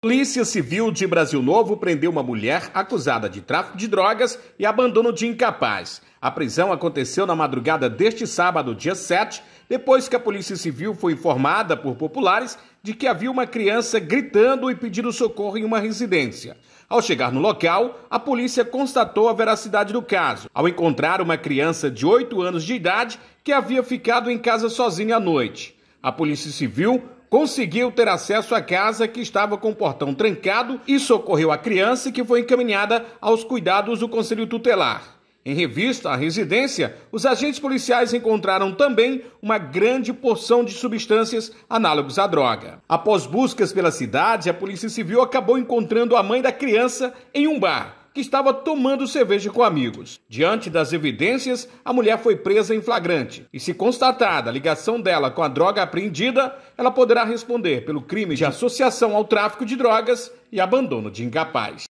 Polícia Civil de Brasil Novo prendeu uma mulher acusada de tráfico de drogas e abandono de incapaz. A prisão aconteceu na madrugada deste sábado, dia 7, depois que a Polícia Civil foi informada por populares de que havia uma criança gritando e pedindo socorro em uma residência. Ao chegar no local, a polícia constatou a veracidade do caso, ao encontrar uma criança de 8 anos de idade que havia ficado em casa sozinha à noite. A Polícia Civil conseguiu ter acesso à casa que estava com o portão trancado e socorreu a criança que foi encaminhada aos cuidados do Conselho Tutelar. Em revista à residência, os agentes policiais encontraram também uma grande porção de substâncias análogas à droga. Após buscas pela cidade, a Polícia Civil acabou encontrando a mãe da criança em um bar que estava tomando cerveja com amigos. Diante das evidências, a mulher foi presa em flagrante e, se constatada a ligação dela com a droga apreendida, ela poderá responder pelo crime de associação ao tráfico de drogas e abandono de incapaz.